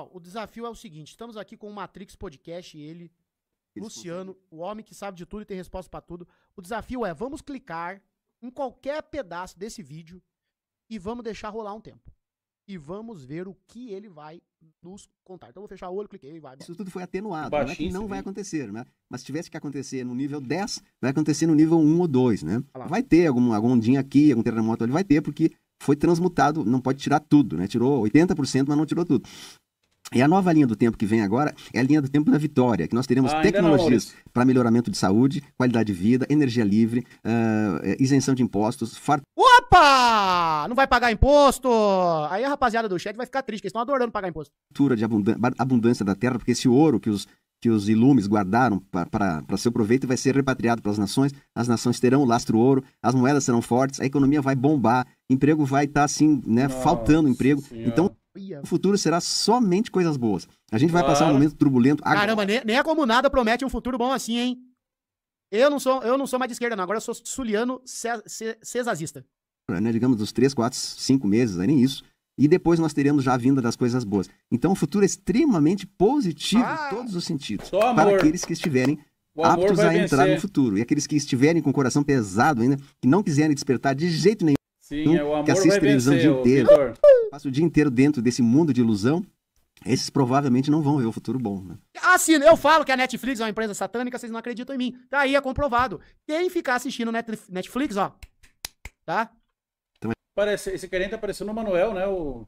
o desafio é o seguinte: estamos aqui com o Matrix Podcast e ele, Isso Luciano, o homem que sabe de tudo e tem resposta para tudo. O desafio é: vamos clicar em qualquer pedaço desse vídeo e vamos deixar rolar um tempo. E vamos ver o que ele vai nos contar. Então vou fechar o olho, cliquei e vai. Isso tudo foi atenuado, não é que não vai acontecer, né? Mas se tivesse que acontecer no nível 10, vai acontecer no nível 1 ou 2, né? Ah vai ter algum, algum ondinha aqui, algum terremoto ali, vai ter, porque foi transmutado, não pode tirar tudo, né? Tirou 80%, mas não tirou tudo. E a nova linha do tempo que vem agora é a linha do tempo da vitória, que nós teremos ah, tecnologias para melhoramento de saúde, qualidade de vida, energia livre, uh, isenção de impostos. Far... Opa! Não vai pagar imposto! Aí a rapaziada do cheque vai ficar triste, que eles estão adorando pagar imposto. Cultura de abundância da terra, porque esse ouro que os, que os ilumes guardaram para seu proveito vai ser repatriado para as nações, as nações terão o lastro ouro, as moedas serão fortes, a economia vai bombar, emprego vai estar tá, assim, né, Nossa faltando emprego. Senhora. Então o futuro será somente coisas boas. A gente vai ah. passar um momento turbulento agora. Caramba, nem, nem a comunada promete um futuro bom assim, hein? Eu não sou, eu não sou mais de esquerda, não. Agora eu sou suliano cesazista. É, né, digamos, dos 3, 4, 5 meses, é nem isso. E depois nós teremos já a vinda das coisas boas. Então o futuro é extremamente positivo ah. em todos os sentidos. Para aqueles que estiverem aptos a entrar vencer. no futuro. E aqueles que estiverem com o coração pesado ainda, que não quiserem despertar de jeito nenhum. Sim, é, o amor que assiste televisão o dia inteiro. Vitor passa o dia inteiro dentro desse mundo de ilusão, esses provavelmente não vão ver o futuro bom, né? Ah, sim eu falo que a Netflix é uma empresa satânica, vocês não acreditam em mim. Tá aí, é comprovado. Quem ficar assistindo Netflix, ó, tá? Parece, esse querendo tá parecendo o Manuel, né? O,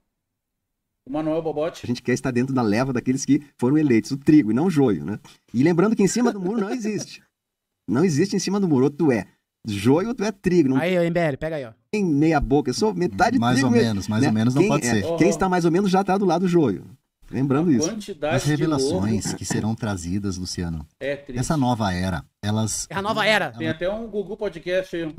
o Manuel Bobote. A gente quer estar dentro da leva daqueles que foram eleitos, o trigo e não o joio, né? E lembrando que em cima do muro não existe. Não existe em cima do muro, ou tu é joio outro é trigo. Não... Aí, MBL, pega aí, ó. meia boca, eu sou metade mais trigo. Mais ou menos, mais né? ou menos não pode é, ser. Quem está mais ou menos já está do lado do joio. Lembrando a isso. As revelações que serão trazidas, Luciano. É triste. Essa nova era, elas. É a nova era. Tem até um Google Podcast aí.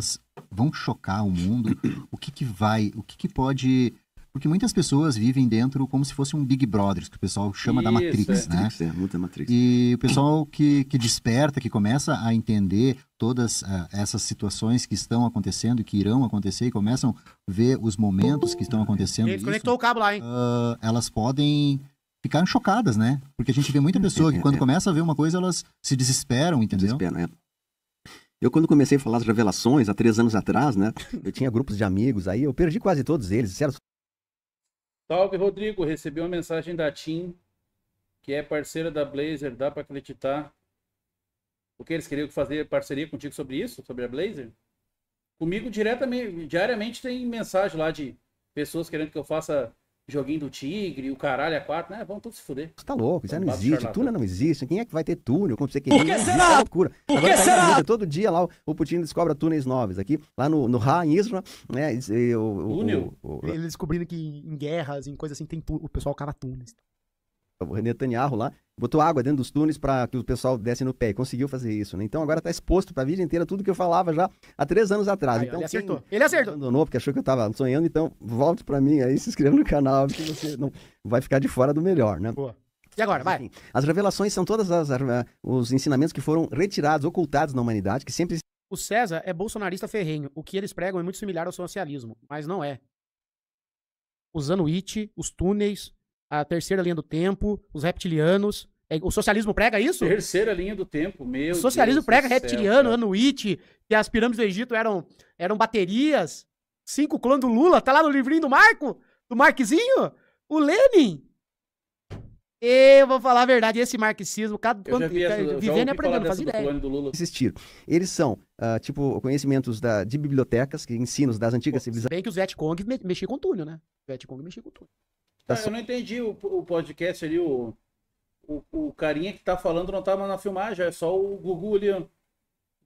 Vão chocar o mundo. o que, que vai, o que, que pode porque muitas pessoas vivem dentro como se fosse um Big Brother, que o pessoal chama Isso, da Matrix, é. né? Matrix, é, muita Matrix. E o pessoal que, que desperta, que começa a entender todas uh, essas situações que estão acontecendo e que irão acontecer e começam a ver os momentos que estão acontecendo. Ele isso, conectou o cabo lá, hein? Uh, elas podem ficar chocadas, né? Porque a gente vê muita pessoa que é, é, quando é. começa a ver uma coisa, elas se desesperam, entendeu? Desesperam, é. Eu, quando comecei a falar das revelações, há três anos atrás, né? Eu tinha grupos de amigos aí, eu perdi quase todos eles. Disseram, Salve, Rodrigo. Recebi uma mensagem da Tim, que é parceira da Blazer. Dá para acreditar? O que eles queriam fazer parceria contigo sobre isso? Sobre a Blazer? Comigo diretamente, diariamente tem mensagem lá de pessoas querendo que eu faça joguinho do tigre, o caralho a quatro, né? Vamos todos se fuder. Você tá louco, isso não existe, túnel não existe, quem é que vai ter túnel? Como você quer? Por que é será? É loucura. Por Agora, que tá será? todo dia lá o, Putin descobre túneis novos aqui, lá no, no Ra, em Israel, né? E, o, túnel? O, o, Ele descobrindo que em guerras, em coisas assim, tem o pessoal cava túneis. O Netanyahu lá, botou água dentro dos túneis para que o pessoal desse no pé e conseguiu fazer isso, né? Então agora está exposto para a vida inteira tudo que eu falava já há três anos atrás. Aí, então, ele acertou. Ele acertou. Abandonou porque achou que eu estava sonhando, então volte para mim aí, se inscreva no canal, que você não vai ficar de fora do melhor, né? Boa. E agora, vai. Enfim, as revelações são todos eh, os ensinamentos que foram retirados, ocultados na humanidade, que sempre. O César é bolsonarista ferrenho. O que eles pregam é muito similar ao socialismo, mas não é. Usando o IT, os túneis, a terceira linha do tempo, os reptilianos. É, o socialismo prega isso? Terceira linha do tempo, meu. O socialismo Deus prega reptiliano, Anuit, que as pirâmides do Egito eram, eram baterias. Cinco clãs do Lula, tá lá no livrinho do Marco, do Marquezinho. O Lenin. Eu vou falar a verdade, esse marxismo, cada eu quanto, vi, vivendo e aprendendo, faz ideia. Existir. Eles são, uh, tipo, conhecimentos da, de bibliotecas, que ensinos das antigas Pô, civilizações. Bem que os Vietcong mexiam com túnel, né? Vietcong mexia com túnel. Tá é, só... Eu não entendi o, o podcast ali, o, o, o, carinha que tá falando não tá na filmagem, é só o Gugu ali.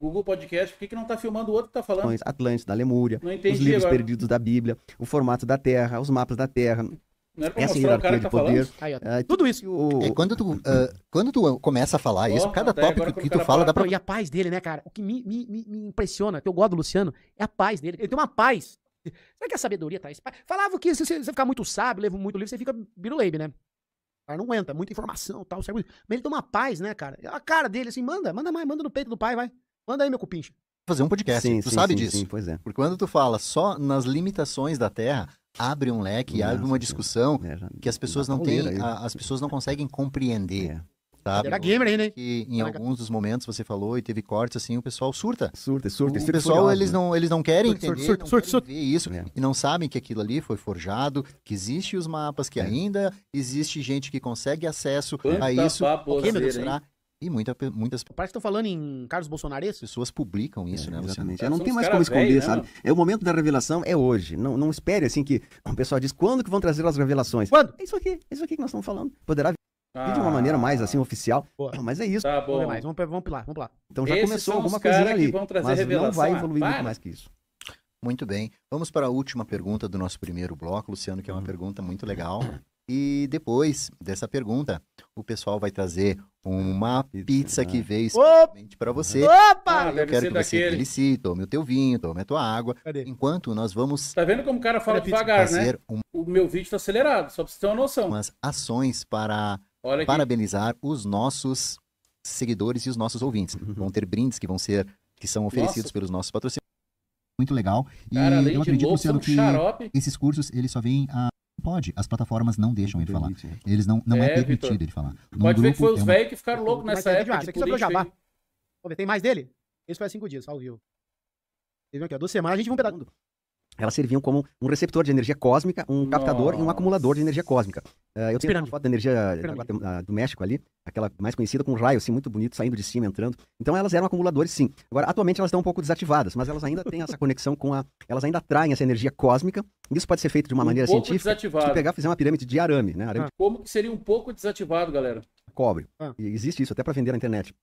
Google Podcast, por que, que não tá filmando o outro que tá falando? Atlantis, da Lemúria, entendi, os livros agora. perdidos da Bíblia, o formato da Terra, os mapas da Terra. Não era pra Essa é assim, mostrar o cara que tá poder. falando. Aí, é, tudo isso. O... É, quando, tu, uh, quando tu começa a falar oh, isso, cada tópico que, tu fala dá pra... E a paz dele, né, cara? O que me, me, me impressiona, que eu gosto do Luciano, é a paz dele. Ele tem uma paz Será que a sabedoria tá aí? Falava que se você ficar muito sábio, leva muito livro, você fica biruleibe, né? Cara, não aguenta, muita informação tal, certo? Mas ele toma uma paz, né, cara? É a cara dele, assim, manda, manda mais, manda no peito do pai, vai. Manda aí, meu cupincha. Fazer um podcast, sim, tu sim, sabe sim, disso. Sim, pois é. Porque quando tu fala só nas limitações da Terra, abre um leque, Nossa, abre uma discussão é, já, que as pessoas não têm, as pessoas não conseguem compreender. É. É adaptável. Era gamer ainda, hein? Que em tá alguns dos momentos você falou e teve cortes assim, o pessoal surta. Surta, surta. O pessoal, eles, né? não, eles não querem surta, entender, surta, não surta, surta, ver isso é. e não sabem que aquilo ali foi forjado, que existe os mapas, que é. ainda existe gente que consegue acesso Quanta a isso. E muita, muitas. Parece que estão falando em Carlos Bolsonaro. As é pessoas publicam isso, é, né? Exatamente. Tá não tem mais como esconder, velho, né? sabe? É o momento da revelação, é hoje. Não, não espere assim que o pessoal diz quando que vão trazer as revelações. Quando? É isso aqui, é isso aqui que nós estamos falando. Poderá ah. de uma maneira mais assim oficial. mas é isso. Tá bom. Vamos, vamos, vamos lá, vamos Então já Esses começou alguma coisa ali. mas não vai evoluir para. muito mais que isso. Muito bem. Vamos para a última pergunta do nosso primeiro bloco, Luciano, que é uma hum. pergunta muito legal. E depois dessa pergunta, o pessoal vai trazer uma pizza que né? veio especialmente para você. Opa! Ah, eu quero que daquele. você delicie, tome o teu vinho, tome a tua água. Cadê? Enquanto nós vamos... Tá vendo como o cara fala devagar, né? Um... O meu vídeo está acelerado, só para você ter uma noção. Umas ações para Olha parabenizar os nossos seguidores e os nossos ouvintes. Uhum. Vão ter brindes que vão ser que são oferecidos Nossa. pelos nossos patrocinadores. Muito legal. E Cara, eu acredito, louco, Luciano, que xarope. esses cursos eles só vêm a Pode, as plataformas não deixam ele falar. Eles não, não é, é permitido Victor. ele falar. Num Pode grupo, ver que foi os é velhos que ficaram loucos nessa é época. Né, isso aqui é só jabá. Vamos ver, tem mais dele? Esse há cinco dias, ao vivo. Teve aqui, ó, duas semanas, a gente vai um pedaço elas serviam como um receptor de energia cósmica, um Nossa. captador e um acumulador de energia cósmica. Uh, eu tenho Pirâmide. uma foto da energia ah, do México ali, aquela mais conhecida com um raio assim muito bonito saindo de cima entrando. Então elas eram acumuladores sim. Agora atualmente elas estão um pouco desativadas, mas elas ainda têm essa conexão com a elas ainda atraem essa energia cósmica. Isso pode ser feito de uma um maneira científica. Desativado. Se pegar, fazer uma pirâmide de arame, né? Arame ah. de... Como que seria um pouco desativado, galera? Cobre. Ah. E existe isso até para vender na internet.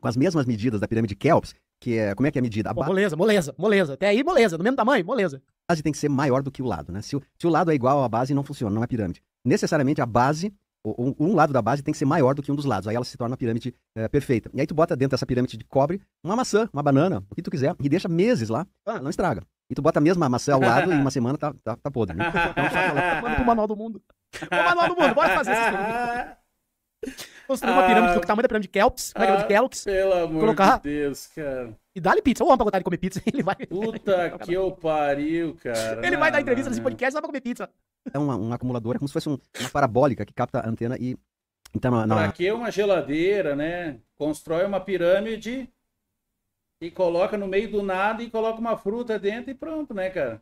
Com as mesmas medidas da pirâmide Kelps, que é, como é que é a medida? A Pô, moleza, moleza, moleza. Até aí, moleza, do mesmo tamanho, moleza base tem que ser maior do que o lado, né? Se o, se o lado é igual à base, não funciona, não é pirâmide. Necessariamente a base, o, um lado da base tem que ser maior do que um dos lados, aí ela se torna a pirâmide é, perfeita. E aí tu bota dentro dessa pirâmide de cobre uma maçã, uma banana, o que tu quiser, e deixa meses lá, ah, não estraga. E tu bota a mesma maçã ao lado e uma semana tá, tá, tá podre. Né? Então, fala, manda pro manual do mundo. O manual do mundo, bora fazer isso. Construir ah, uma pirâmide do é tamanho da pirâmide de Kelps. É é ah, de Kelps pelo amor colocar... de Deus, cara. E dá-lhe pizza. Ou pra botar de comer pizza, ele vai. Puta que eu pariu, cara. Ele vai dar entrevista nesse podcast só pra comer pizza. É uma, um acumulador, é como se fosse um, uma parabólica que capta a antena e. Então, na... Pra que uma geladeira, né? Constrói uma pirâmide e coloca no meio do nada e coloca uma fruta dentro e pronto, né, cara?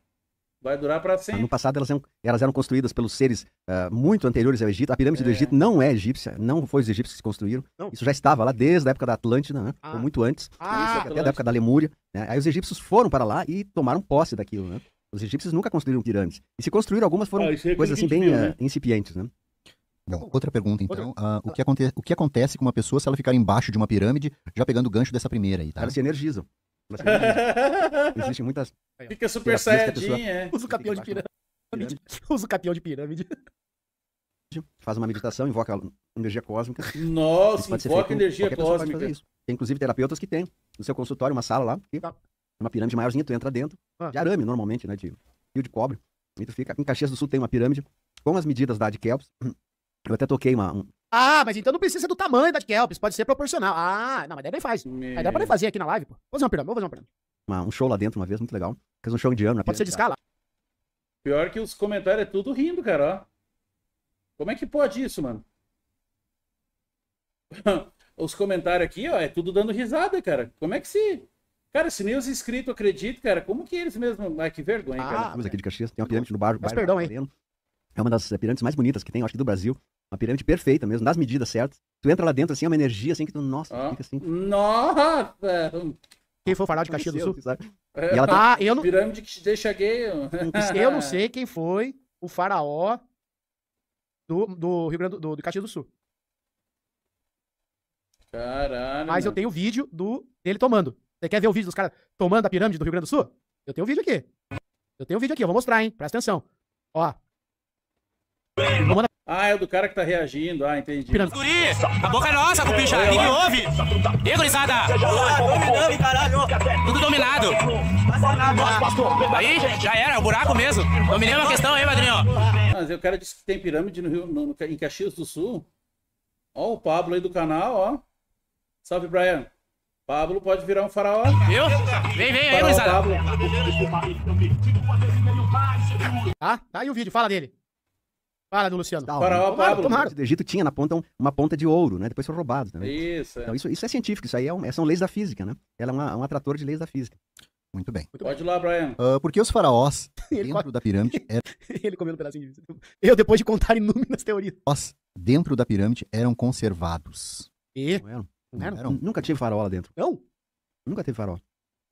Vai durar para sempre. No passado elas eram, elas eram construídas pelos seres uh, muito anteriores ao Egito. A pirâmide é. do Egito não é egípcia, não foi os egípcios que construíram. Não. Isso já estava lá desde a época da Atlântida, né? ah. ou muito antes, ah, até a época da Lemúria. Né? Aí os egípcios foram para lá e tomaram posse daquilo. Né? Os egípcios nunca construíram pirâmides. E se construíram algumas foram ah, é coisas assim bem ah, né? incipientes. Né? Bom, outra pergunta, então. Outra. Uh, o, que o, que acontece com uma pessoa se ela ficar embaixo de uma pirâmide, já pegando o gancho dessa primeira aí, tá? Elas se energizam. Existem muitas. Fica super é saiyajin, é. Usa o campeão de pirâmide. Usa o campeão de pirâmide. Faz uma meditação, invoca energia cósmica. Nossa, invoca energia cósmica. Tem inclusive terapeutas que tem no seu consultório uma sala lá, que tá. É uma pirâmide maiorzinha, tu entra dentro, ah. de arame normalmente, né, de fio de cobre. E tu fica. Em Caxias do Sul tem uma pirâmide com as medidas da de Kelps. Eu até toquei uma, um, ah, mas então não precisa ser do tamanho da Kelps, pode ser proporcional. Ah, não, mas daí nem faz. Aí dá pra fazer aqui na live, pô. Vou fazer uma pirâmide, vou fazer uma pirâmide. Uma, um show lá dentro uma vez, muito legal. Fez um show ano, né? pode ser de escala. Pior que os comentários é tudo rindo, cara, ó. Como é que pode isso, mano? os comentários aqui, ó, é tudo dando risada, cara. Como é que se... Cara, se nem os inscritos acreditam, cara, como que eles mesmo... Ai, que vergonha, ah, cara. Ah, mas aqui de Caxias tem uma pirâmide no bairro. Mas bairro, perdão, hein. É uma das pirâmides mais bonitas que tem, acho que do Brasil. Uma pirâmide perfeita mesmo, nas medidas certas. Tu entra lá dentro, assim, é uma energia, assim, que tu, nossa, ah. fica assim. Nossa! Quem foi o de Caxias do Sul? É. E ela tá... ah, eu não... Pirâmide que te deixa gay. eu não sei quem foi o faraó do, do Rio Grande do, do, do Caxias do Sul. Caralho. Mas eu tenho vídeo do dele tomando. Você quer ver o vídeo dos caras tomando a pirâmide do Rio Grande do Sul? Eu tenho o vídeo aqui. Eu tenho o vídeo aqui, eu vou mostrar, hein? Presta atenção. Ó, ah, é o do cara que tá reagindo. Ah, entendi. Pirâmide. Guri, a boca é nossa, cupincha. Ninguém ouve. E gurizada? Ah, Dominamos, caralho. Tudo dominado. Aí, já era, o é buraco mesmo. Dominei uma questão aí, padrinho. Mas o cara disse que tem pirâmide no Rio, no, no, em Caxias do Sul. Ó, o Pablo aí do canal, ó. Salve, Brian. Pablo pode virar um faraó. Viu? Vem, vem aí, gurizada. Tá, tá aí o vídeo, fala dele. Fala do Luciano. Falaram, faraó Pablo. Tomaram. O Egito tinha na ponta uma ponta de ouro, né? Depois foi roubado. também. Né? Isso, é. Então, isso, isso é científico, isso aí é um, é, são leis da física, né? Ela é uma, um atrator de leis da física. Muito bem. Muito Pode ir lá, Brian. Uh, porque os faraós, dentro da pirâmide... Era... ele comendo um pedacinho de... Eu, depois de contar inúmeras teorias. Nós, dentro da pirâmide, eram conservados. E? Não eram. Não eram? Nunca tive farol lá dentro. Não? Nunca teve farol.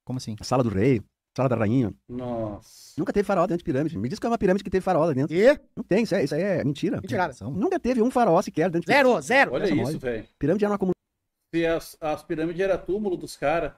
Como assim? A sala do rei, Sala da Rainha. Nossa. Nunca teve faraó dentro de pirâmide. Me diz que é uma pirâmide que teve faraó lá dentro. E? Não tem, isso, é, isso aí é mentira. Mentirada. Nunca teve um faraó sequer dentro de pirâmide. Zero, zero. Olha Essa isso, velho. Pirâmide era uma comunidade. Se as, as pirâmides era túmulo dos caras.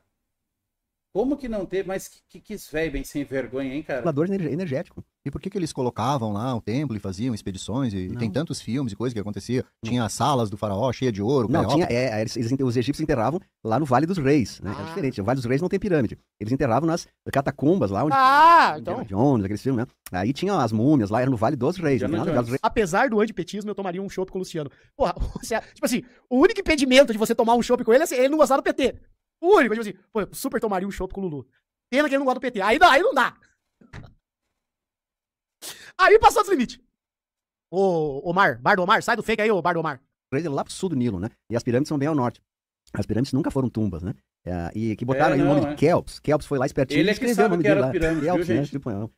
Como que não teve? Mas que, que, que velho bem sem vergonha, hein, cara? Inflador energético. E por que, que eles colocavam lá o templo e faziam expedições? E, e tem tantos filmes e coisas que acontecia. Tinha as salas do faraó cheia de ouro. Não, tinha, é, eles, eles, os egípcios enterravam lá no Vale dos Reis. Né? É ah. É diferente. O Vale dos Reis não tem pirâmide. Eles enterravam nas catacumbas lá onde. Ah, então. Jones, aqueles filmes, né? Aí tinha as múmias lá, era no Vale dos Reis. Né? Vale dos Reis. Apesar do antipetismo, eu tomaria um chope com o Luciano. Porra, tipo assim, o único impedimento de você tomar um chope com ele é ele não gostar do PT. O único, tipo assim, pô, eu super tomaria um show com o Lulu. Pena que ele não gosta do PT. Aí, aí não dá. Aí passou dos limites. Ô, Omar, Bar do Omar, sai do fake aí, ô Bar do Omar. Lá é pro sul do Nilo, né? E as pirâmides são bem ao norte. As pirâmides nunca foram tumbas, né? É, e que botaram é, não, aí o nome é. de Kelps. Kelps foi lá espertinho Ele é que sabe que era lá. pirâmide, Kelps, viu, né? gente? Tipo, é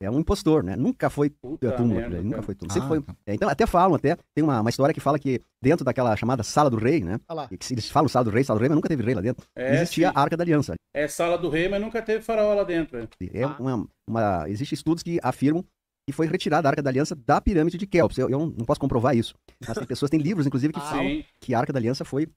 é um impostor, né? Nunca foi Puta túmulo, merda, né? nunca foi túmulo. Ah, foi. Então. É, então até falam, até tem uma, uma história que fala que dentro daquela chamada sala do rei, né? Ah eles falam sala do rei, sala do rei, mas nunca teve rei lá dentro. É, Existia sim. a Arca da Aliança. É sala do rei, mas nunca teve faraó lá dentro. É, é ah. uma, uma existem estudos que afirmam que foi retirada a Arca da Aliança da pirâmide de Kelps. Eu, eu não posso comprovar isso, mas tem pessoas, tem livros inclusive que ah, falam sim. que a Arca da Aliança foi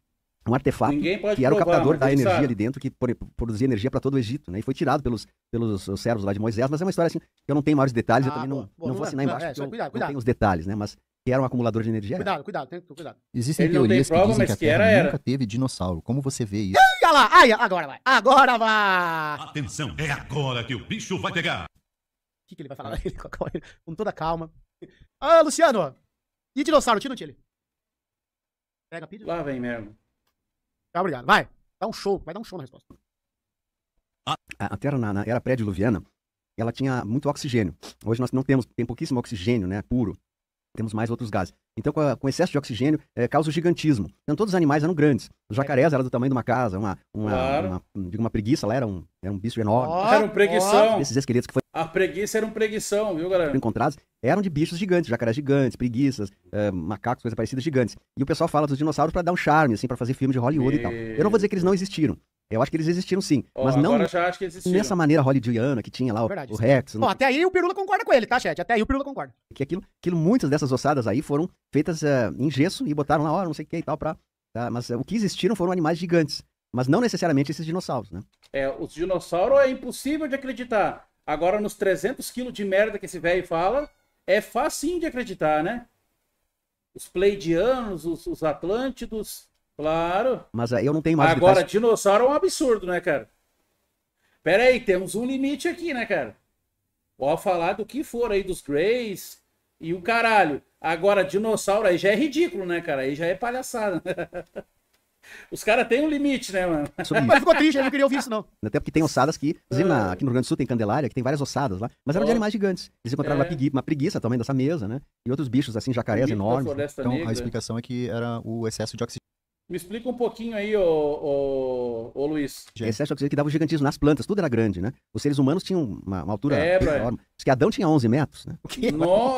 um artefato que provar, era o captador da energia sabe. ali dentro, que produzia energia para todo o Egito, né? E foi tirado pelos, pelos servos lá de Moisés, mas é uma história assim, eu não tenho maiores detalhes, ah, eu também não, não, vou assinar embaixo, não, é, só, cuidado, eu, cuidado. não tenho os detalhes, né? Mas que era um acumulador de energia. Cuidado, cuidado, tem, cuidado. Existem Ele teorias prova, que dizem que a Terra era, nunca era. teve dinossauro. Como você vê isso? Olha lá! Ai, agora vai! Agora vai! Atenção, é agora que o bicho vai pegar! O que, que ele vai falar? Ele, com toda calma. Ah, Luciano! E dinossauro? Tira ou tira? Pega a pilha? Lá vem mesmo. Tá, obrigado. Vai. Dá um show. Vai dar um show na resposta. A, a Terra na, na era pré-diluviana, ela tinha muito oxigênio. Hoje nós não temos, tem pouquíssimo oxigênio, né, puro. Temos mais outros gases. Então, com, a, com excesso de oxigênio, é, causa o gigantismo. Então, todos os animais eram grandes. Os é. jacarés eram do tamanho de uma casa, uma, uma, claro. uma, uma, uma preguiça lá, era um, era um bicho enorme. Oh, era um preguiçam. Esses esqueletos que foram a preguiça era um preguição, viu, galera? Encontrados eram de bichos gigantes, jacarés gigantes, preguiças, é, macacos, coisas parecidas, gigantes. E o pessoal fala dos dinossauros para dar um charme, assim, para fazer filme de Hollywood e... e tal. Eu não vou dizer que eles não existiram. Eu acho que eles existiram sim. Oh, mas não nessa maneira hollywoodiana que tinha lá o, é o Rex. Não... Oh, até aí o Pirula concorda com ele, tá, chat? Até aí o Pirula concorda. Que aquilo, aquilo muitas dessas ossadas aí foram feitas uh, em gesso e botaram lá, ó, oh, não sei o que e tal, pra. Tá? Mas uh, o que existiram foram animais gigantes. Mas não necessariamente esses dinossauros, né? É, os dinossauros é impossível de acreditar. Agora, nos 300 quilos de merda que esse velho fala, é facinho de acreditar, né? Os Pleidianos, os, os Atlântidos, claro. Mas aí eu não tenho mais... Agora, dinossauro é um absurdo, né, cara? Pera aí, temos um limite aqui, né, cara? Pode falar do que for aí, dos Greys e o caralho. Agora, dinossauro aí já é ridículo, né, cara? Aí já é palhaçada. Os caras têm um limite, né, mano? Mas ficou triste, eu não queria ouvir isso, não. Até porque tem ossadas que, inclusive, na, é. aqui no Rio Grande do Sul tem Candelária, que tem várias ossadas lá, mas eram oh. de animais gigantes. Eles encontraram é. uma, pregui, uma preguiça também dessa mesa, né? E outros bichos, assim, jacarés enormes. Né? Então, negra. a explicação é que era o excesso de oxigênio. Me explica um pouquinho aí, ô, ô, ô Luiz. Excesso de oxigênio que dava o gigantismo nas plantas, tudo era grande, né? Os seres humanos tinham uma, uma altura é, enorme. Diz que Adão tinha 11 metros, né? No...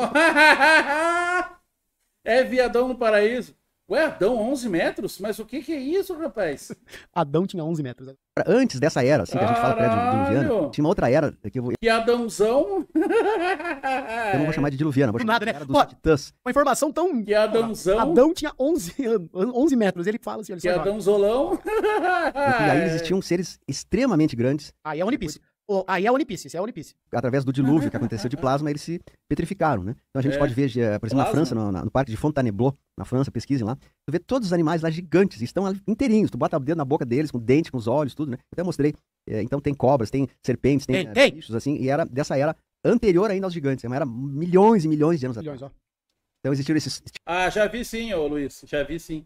é viadão no paraíso. Ué, Adão, 11 metros? Mas o que, que é isso, rapaz? Adão tinha 11 metros. Antes dessa era, assim, que a gente fala pré diluviano. tinha uma outra era. Que, eu vou... que Adãozão? eu não vou chamar de diluviano. vou chamar nada, de né? era né? dos titãs. Uma informação tão... Que Adãozão? Adão tinha 11, anos, 11 metros, ele fala assim... Ele que Adãozolão? e aí existiam seres extremamente grandes. Aí ah, é o Piece. Aí é a Piece, isso é a Piece. Através do dilúvio que aconteceu de plasma, eles se petrificaram, né? Então a gente é. pode ver, eh, por exemplo, na França, no, no, parque de Fontainebleau, na França, pesquisem lá, tu vê todos os animais lá gigantes, estão ali inteirinhos, tu bota o dedo na boca deles, com dente, com os olhos, tudo, né? Até mostrei. É, então tem cobras, tem serpentes, tem, tem, eh, tem. bichos, assim, e era dessa era anterior ainda aos gigantes, era milhões e milhões de anos milhões, atrás. Ó. Então existiram esses... Ah, já vi sim, ô Luiz, já vi sim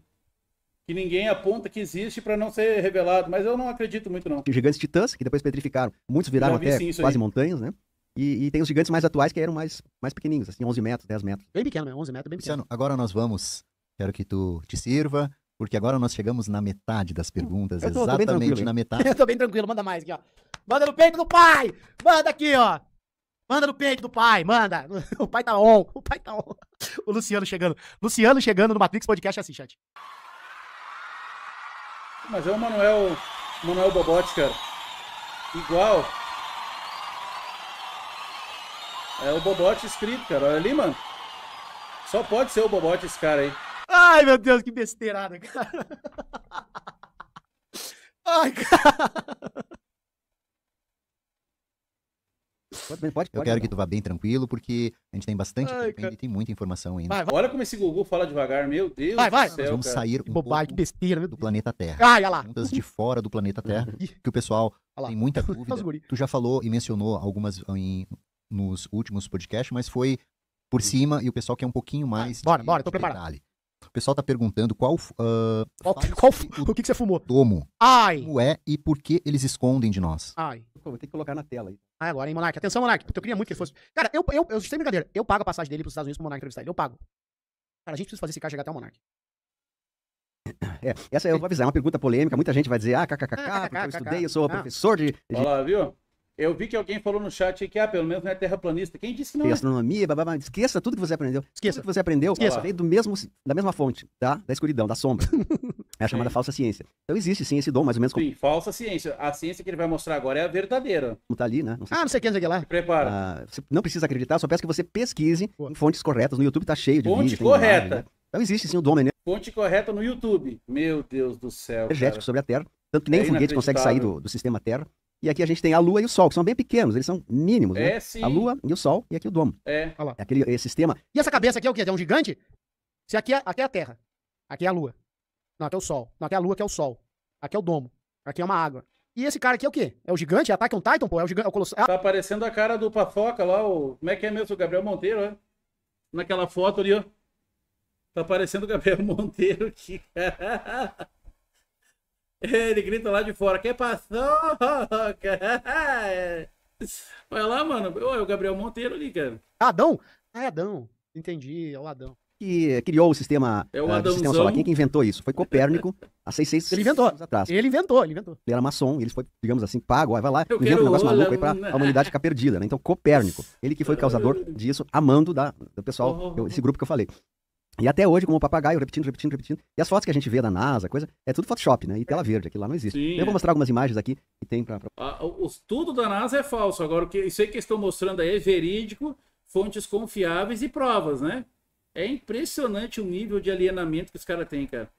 que ninguém aponta que existe para não ser revelado, mas eu não acredito muito não. Os gigantes titãs, que depois petrificaram, muitos viraram até sim, quase aí. montanhas, né? E, e, tem os gigantes mais atuais que eram mais, mais pequeninos, assim, 11 metros, 10 metros. Bem pequeno, né? 11 metros, bem pequeno. Luciano, agora nós vamos, quero que tu te sirva, porque agora nós chegamos na metade das perguntas, tô, exatamente tô na metade. Eu tô bem tranquilo, manda mais aqui, ó. Manda no peito do pai! Manda aqui, ó! Manda no peito do pai, manda! O pai tá on, o pai tá on. O Luciano chegando. Luciano chegando no Matrix Podcast assim, chat. Mas é o Manuel, Manuel Bobote, cara. Igual. É o Bobote escrito, cara. Olha ali, mano. Só pode ser o Bobote esse cara aí. Ai, meu Deus, que besteirada, cara. Ai, cara. Pode, pode, pode, eu quero não. que então. tu vá bem tranquilo, porque a gente tem bastante Ai, tempo ainda e tem muita informação ainda. Vai, vai. Olha como esse Gugu fala devagar, meu Deus vai, vai. do céu. Nós vamos cara. sair um bobagem, besteira, do planeta Terra. Ah, olha lá. de fora do planeta Terra, que o pessoal tem muita dúvida. tu já falou e mencionou algumas em, nos últimos podcasts, mas foi por cima e o pessoal quer um pouquinho mais. Bora, de, bora, tô de preparado. Detalhe. O pessoal tá perguntando qual. Uh, qual, qual o, o, que, que você fumou? Tomo. Ai! Como é e por que eles escondem de nós? Ai. Pô, vou ter que colocar na tela aí. Ah, agora, hein, Monark? Atenção, Monark. Eu queria muito que ele fosse. Cara, eu, eu, eu sem brincadeira, eu pago a passagem dele pros Estados Unidos pro Monark entrevistar ele. Eu pago. Cara, a gente precisa fazer esse cara chegar até o Monark. É, essa eu vou avisar, é uma pergunta polêmica. Muita gente vai dizer, ah, kkkk, ah, porque eu estudei, eu sou professor de. Olha lá, viu? Eu vi que alguém falou no chat que, ah, pelo menos não é terraplanista. Quem disse que não é? Astronomia, esqueça tudo que você aprendeu. Esqueça. Tudo que você aprendeu esqueça. veio do mesmo, da mesma fonte, tá? Da escuridão, da sombra. é a chamada sim. falsa ciência. Então existe sim esse dom, mais ou menos. Sim, falsa ciência. A ciência que ele vai mostrar agora é a verdadeira. Não tá ali, né? Não sei... Ah, não sei quem, é que é lá. Se prepara. Ah, você não precisa acreditar, só peço que você pesquise em fontes corretas. No YouTube tá cheio de Fonte vídeo, correta. Imagem, né? Então existe sim o dom, né? Fonte correta no YouTube. Meu Deus do céu. Energético sobre a Terra. Tanto que nem é o foguete consegue sair do, do sistema Terra. E aqui a gente tem a Lua e o Sol, que são bem pequenos, eles são mínimos, né? É, sim. A Lua e o Sol, e aqui o domo. É. Olha lá. É aquele esse sistema. E essa cabeça aqui é o quê? É um gigante? Se aqui é, aqui é a Terra. Aqui é a Lua. Não, aqui é o Sol. Não, aqui é a Lua, que é o Sol. Aqui é o domo. Aqui é uma água. E esse cara aqui é o quê? É o gigante? É ataque um Titan, pô? É o gigante? É o colossal? É a... Ah! Tá aparecendo a cara do Pafoca lá, o... Como é que é mesmo? O Gabriel Monteiro, né? Naquela foto ali, ó. Tá aparecendo o Gabriel Monteiro aqui, cara. Ele grita lá de fora, que passou? Vai lá, mano. É o Gabriel Monteiro ali, cara. Adão? Ah, é Adão. Entendi, é o Adão. Que criou o sistema, é o uh, sistema solar. Quem que inventou isso? Foi Copérnico, há 600 ele inventou. anos atrás. Ele inventou, ele inventou. Ele era maçom, Ele foi, digamos assim, pago, vai lá, Eu inventa um negócio maluco aí pra né? a humanidade ficar perdida, né? Então, Copérnico, ele que foi o causador disso, amando da, do pessoal, oh. esse grupo que eu falei. E até hoje, como um papagaio, repetindo, repetindo, repetindo. E as fotos que a gente vê da NASA, coisa, é tudo Photoshop, né? E tela é. verde, aquilo lá não existe. Sim, eu vou é. mostrar algumas imagens aqui que tem pra. pra... Ah, o, tudo da NASA é falso. Agora, o que, isso aí que estão mostrando aí é verídico, fontes confiáveis e provas, né? É impressionante o nível de alienamento que os caras têm, cara.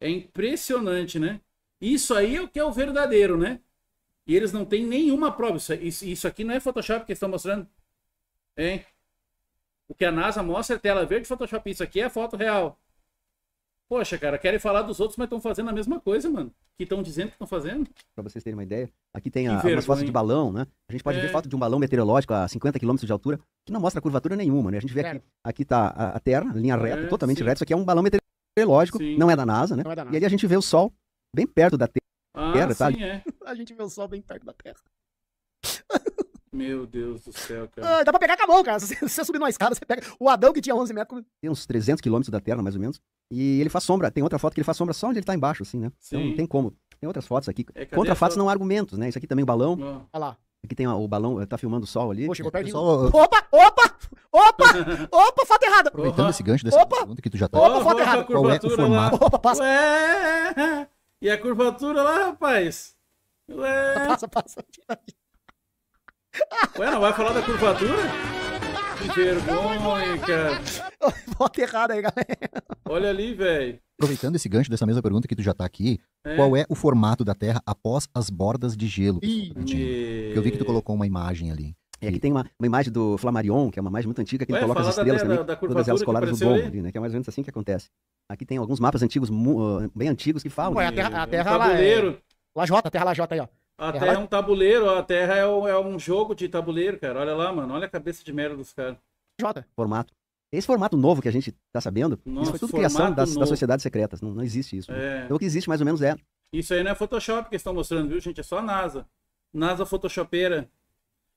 É impressionante, né? Isso aí é o que é o verdadeiro, né? E eles não têm nenhuma prova. Isso, isso, isso aqui não é Photoshop que estão mostrando. Hein? O que a NASA mostra é tela verde Photoshop. Isso aqui é foto real. Poxa, cara, querem falar dos outros, mas estão fazendo a mesma coisa, mano. Que estão dizendo que estão fazendo. Para vocês terem uma ideia, aqui tem algumas fotos de balão, né? A gente pode é... ver foto de um balão meteorológico a 50 km de altura, que não mostra curvatura nenhuma, né? A gente vê é. aqui, aqui tá a, a Terra, linha reta, é, totalmente sim. reta. Isso aqui é um balão meteorológico, sim. não é da NASA, né? É da NASA. E ali a gente vê o Sol bem perto da Terra, ah, tá? Sim, é. A gente vê o Sol bem perto da Terra. Meu Deus do céu, cara. Ah, dá pra pegar com a mão, cara. Se você subir numa escada, você pega. O Adão, que tinha 11 metros, tem uns 300 quilômetros da Terra, mais ou menos. E ele faz sombra. Tem outra foto que ele faz sombra só onde ele tá embaixo, assim, né? Sim. Então não tem como. Tem outras fotos aqui. É, Contra fotos não há argumentos, né? Isso aqui também, o é balão. Olha ah. lá. Aqui tem o balão, eh, tá filmando o sol ali. Pô, chegou perto. Pessoal... É opa, opa, opa, opa, foto errada. Aproveitando uhum. esse gancho dessa opa, pergunta que tu já tá. Opa, foto errada. Qual é o formato? Opa, passa. Ué, e a curvatura lá, rapaz? Ué. Passa, passa. Ué, não vai falar da curvatura? Que vergonha, Bota errado aí, galera. Olha ali, velho. Aproveitando esse gancho dessa mesma pergunta que tu já tá aqui, é. qual é o formato da Terra após as bordas de gelo? Ih, Eu vi que tu colocou uma imagem ali. É, aqui tem uma, uma imagem do Flammarion, que é uma imagem muito antiga, que Ué, ele coloca as estrelas da, também, da, da todas elas coladas no bombo ali, né? Que é mais ou menos assim que acontece. Aqui tem alguns mapas antigos, ah, bem antigos, que falam. Ué, a Terra, a é, terra é lá é... Lajota, a Terra Lajota aí, ó. A Terra é um tabuleiro, a Terra é, é um jogo de tabuleiro, cara. Olha lá, mano. Olha a cabeça de merda dos caras. Jota. Formato. Esse formato novo que a gente tá sabendo, Nossa, isso foi tudo criação das, das, sociedades secretas. Não, não existe isso. É. Então o que existe mais ou menos é. Isso aí não é Photoshop que estão mostrando, viu, gente? É só a NASA. NASA Photoshopeira.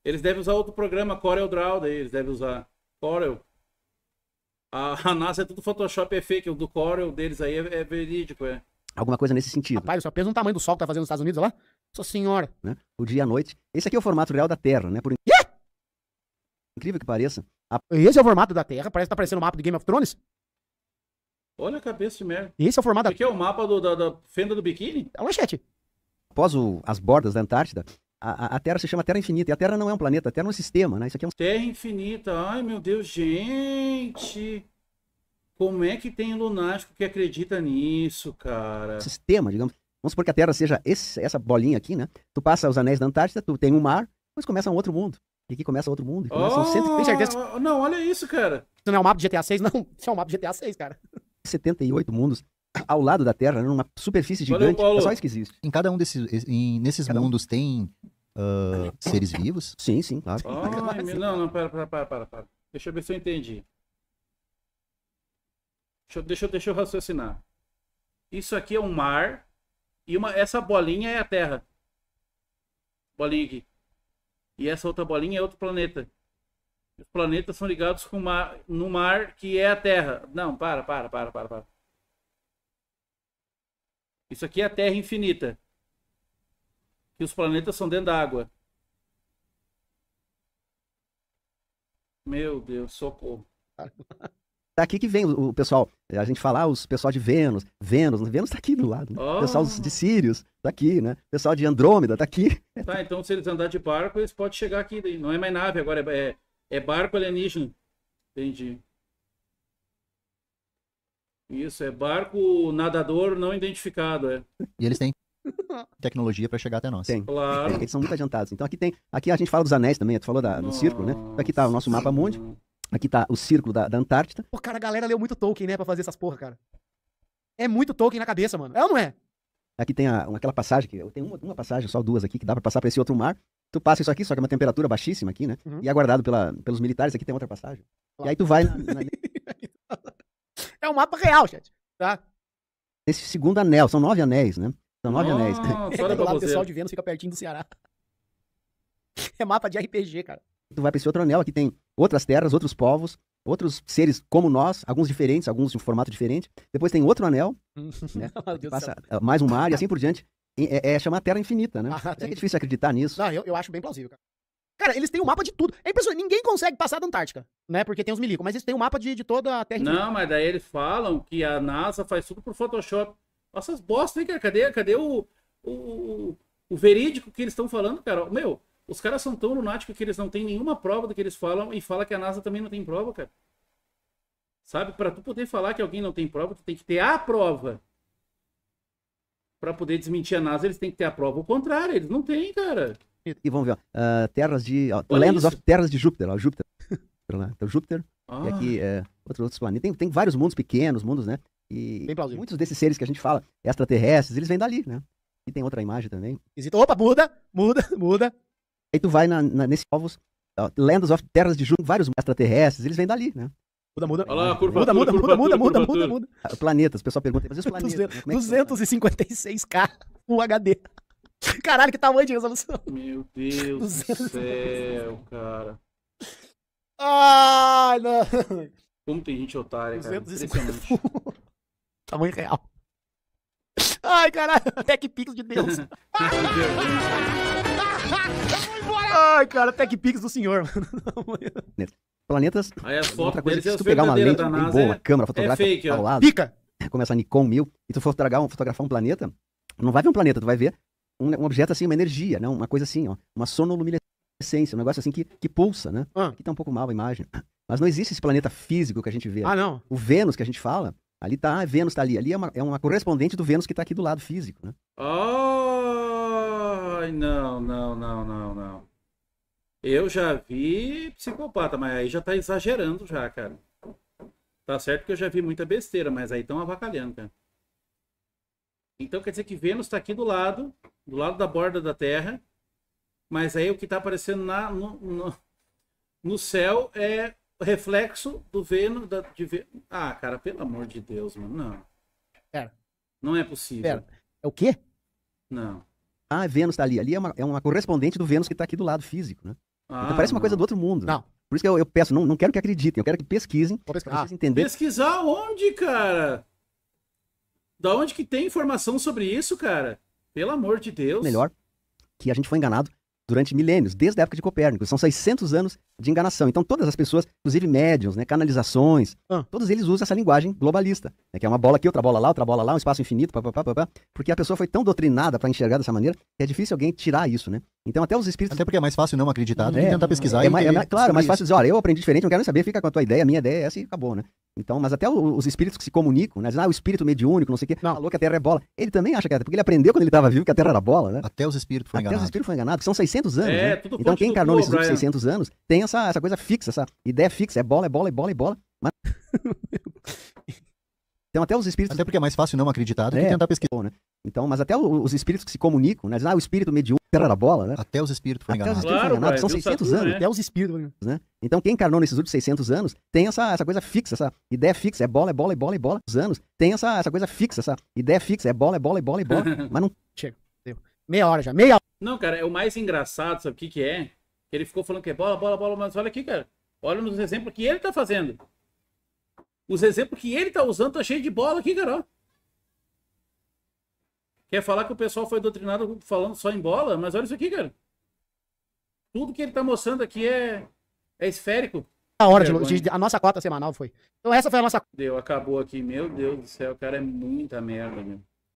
Eles devem usar outro programa, Corel Draw, daí eles devem usar Corel. A, a NASA é tudo Photoshop, é fake. O do Corel deles aí é, é verídico, é. Alguma coisa nesse sentido. Rapaz, só pensa no tamanho do sol que tá fazendo nos Estados Unidos lá. Nossa Senhora. Né? O dia e a noite. Esse aqui é o formato real da Terra, né? Por yeah! incrível que pareça. A... Esse é o formato da Terra, parece que tá parecendo o mapa do Game of Thrones. Olha a cabeça de merda. Esse é o formato da... aqui é o mapa do, da, da, fenda do biquíni? É o manchete. Após o, as bordas da Antártida, a, a, Terra se chama Terra Infinita. E a Terra não é um planeta, a Terra é um sistema, né? Isso aqui é um... Terra Infinita. Ai, meu Deus, gente... Como é que tem lunático que acredita nisso, cara? Sistema, digamos. Vamos supor que a Terra seja esse, essa bolinha aqui, né? Tu passa os anéis da Antártida, tu tem um mar, depois começa um outro mundo. E aqui começa outro mundo. Começa oh, cento... Tem certeza? Oh, não, olha isso, cara. Isso não é um mapa de GTA 6, não. Isso é um mapa de GTA 6, cara. 78 mundos ao lado da Terra, né? numa superfície gigante. é só isso que existe. Em cada um desses. Em, nesses cada mundos um... tem uh, seres vivos? Sim, sim, claro. não, não, para, para, para, para, Deixa eu ver se eu entendi. Deixa deixa, deixa eu raciocinar. Isso aqui é um mar e uma, essa bolinha é a Terra. Bolinha aqui. E essa outra bolinha é outro planeta. Os planetas são ligados com mar, no mar que é a Terra. Não, para, para, para, para, para. Isso aqui é a Terra infinita. e os planetas são dentro da água. Meu Deus, socorro. daqui tá que vem o, o pessoal, eh, a gente fala, ah, os pessoal de Vênus, Vênus, né? Vênus tá aqui do lado, né? oh. pessoal de Sírios tá aqui, né? Pessoal de Andrômeda tá aqui. Tá, então se eles andarem de barco, eles podem chegar aqui, não é mais nave agora, é, é, é barco alienígena. Entendi. Isso, é barco nadador não identificado, é. E eles têm tecnologia para chegar até nós. Tem. Claro. Tem, eles são muito adiantados. Então aqui tem, aqui a gente fala dos anéis também, tu falou da, do círculo, né? Aqui tá o nosso mapa mundo Aqui tá o círculo da, da Antártida. Pô, cara, a galera leu muito Tolkien, né, pra fazer essas porra, cara. É muito Tolkien na cabeça, mano. É ou não é? Aqui tem a, aquela passagem, que eu tenho uma, uma passagem, só duas aqui, que dá para passar pra esse outro mar. Tu passa isso aqui, só que é uma temperatura baixíssima aqui, né? Uhum. E é guardado pela, pelos militares. Aqui tem outra passagem. Claro. E aí tu vai. Na, na... é um mapa real, gente. Tá? Esse segundo anel, são nove anéis, né? São nove oh, anéis. Olha é lá, o pessoal de Vênus fica pertinho do Ceará. É mapa de RPG, cara. Tu vai pra esse outro anel, aqui tem outras terras, outros povos, outros seres como nós, alguns diferentes, alguns de um formato diferente. Depois tem outro anel, né, passa é, mais um mar e assim por diante. É, é chamar Terra Infinita, né? Ah, é, é difícil acreditar nisso. Não, eu, eu acho bem plausível, cara. Cara, eles têm um mapa de tudo. É impressionante, ninguém consegue passar da Antártica, né? Porque tem os milicos, mas eles têm um mapa de, de toda a Terra. Não, mas daí eles falam que a NASA faz tudo por Photoshop. Nossa, bosta, hein, cara? Cadê, cadê o, o, o verídico que eles estão falando, cara? Meu, os caras são tão lunáticos que eles não têm nenhuma prova do que eles falam e fala que a NASA também não tem prova, cara. Sabe? Para tu poder falar que alguém não tem prova, tu tem que ter a prova. Para poder desmentir a NASA, eles têm que ter a prova. O contrário, eles não têm, cara. E, vamos ver, ó, uh, terras de. Ó, of Terras de Júpiter, ó, Júpiter. Então, Júpiter, ah. e aqui é, outros, outros planetas. Tem, tem vários mundos pequenos, mundos, né? E muitos desses seres que a gente fala, extraterrestres, eles vêm dali, né? E tem outra imagem também. Opa, muda, muda, muda. Aí tu vai na, na, nesses povos, Lendas of Terras de Junco, vários extraterrestres, eles vêm dali, né? Muda, muda. Olha lá, curvatura, muda, muda, muda, muda, muda, muda, muda. Ah, planetas, o pessoal pergunta, mas os planetas. 200, né? 256K é UHD. Caralho, que tamanho de resolução. Meu Deus do céu, cara. Ai, não. Como tem gente otária, cara. 250 Tamanho real. Ai, caralho. Até que pix de Deus. embora! Ai, cara, Tech Pix do senhor, mano. Né, planetas. Aí é as fotos coisa, se tu pegar uma lente bem boa, é, câmera fotográfica é fake, ao lado, Pica! Né, começa a Nikon 1000, e tu fotografar um, fotografar um planeta, não vai ver um planeta, tu vai ver um, um objeto assim, uma energia, né? uma coisa assim, ó, uma sonoluminescência, um negócio assim que, que pulsa, né? Ah. Aqui tá um pouco mal a imagem. Mas não existe esse planeta físico que a gente vê. Ah, não. O Vênus que a gente fala, ali tá, Vênus tá ali. Ali é uma, é uma correspondente do Vênus que tá aqui do lado físico, né? Oh! Ai, não, não, não, não, não. Eu já vi psicopata, mas aí já tá exagerando já, cara. Tá certo que eu já vi muita besteira, mas aí tão avacalhando, cara. Então quer dizer que Vênus está aqui do lado, do lado da borda da Terra, mas aí o que está aparecendo na, no, no, no, céu é reflexo do Vênus. Da, de, ah, cara, pelo amor de Deus, mano, não. Pera. Não é possível. Pera. É o quê? Não. Ah, é Vênus está ali. Ali é uma, é uma correspondente do Vênus que está aqui do lado físico, né? Então, ah, então parece uma não. coisa do outro mundo. Né? Não. Por isso que eu, eu peço, não, não quero que acreditem, eu quero que pesquisem. Pra vocês entenderem. Pesquisar onde, cara? Da onde que tem informação sobre isso, cara? Pelo amor de Deus. Melhor que a gente foi enganado durante milênios, desde a época de Copérnico. São 600 anos de enganação. Então, todas as pessoas, inclusive médiums, né, canalizações, ah. todos eles usam essa linguagem globalista, né, que é uma bola aqui, outra bola lá, outra bola lá, um espaço infinito, pá, pá, pá, pá, porque a pessoa foi tão doutrinada para enxergar dessa maneira que é difícil alguém tirar isso, né? Então até os espíritos. Até porque é mais fácil não acreditar do é, que tentar pesquisar. É, é, é mais, é, é, claro, mais fácil dizer, olha, eu aprendi diferente, não quero nem saber, fica com a tua ideia, a minha ideia é essa e acabou, né? Então, mas até os espíritos que se comunicam, né? Dizem, ah, o espírito mediúnico, não sei o quê, falou que a Terra é bola. Ele também acha que é porque ele aprendeu quando ele estava vivo que a Terra era bola, né? Até os espíritos foram enganados. Até os espíritos foram enganados, são 600 anos, é, né? Tudo então quem encarnou nesses últimos 600 anos tem essa, essa coisa fixa, essa ideia fixa, é bola, é bola, é bola, é bola. Mas... Então até os espíritos. Até porque é mais fácil não acreditar do que é. tentar pesquisar, né? Então, mas até os espíritos que se comunicam, né? Dizem, ah, o espírito mediúnico era da bola, né? Até os espíritos foram Até os espíritos claro, São 600 é anos. Né? Até os espíritos foram enganados, né? Então, quem encarnou nesses últimos 600 anos tem essa, essa coisa fixa, essa ideia fixa. É bola, é bola, é bola, é bola. Os anos tem essa, essa coisa fixa, essa ideia fixa. É bola, é bola, é bola, é bola. mas não... Chega. Deu. Meia hora já. Meia hora. Não, cara, é o mais engraçado, sabe o que que é? Ele ficou falando que é bola, bola, bola, mas olha aqui, cara. Olha nos exemplos que ele tá fazendo. Os exemplos que ele tá usando tá cheio de bola aqui, garoto. Quer falar que o pessoal foi doutrinado falando só em bola? Mas olha isso aqui, cara. Tudo que ele tá mostrando aqui é, é esférico. A hora de, de, a nossa cota semanal foi. Então essa foi a nossa. Deu, acabou aqui. Meu Deus do céu, cara, é muita merda, meu.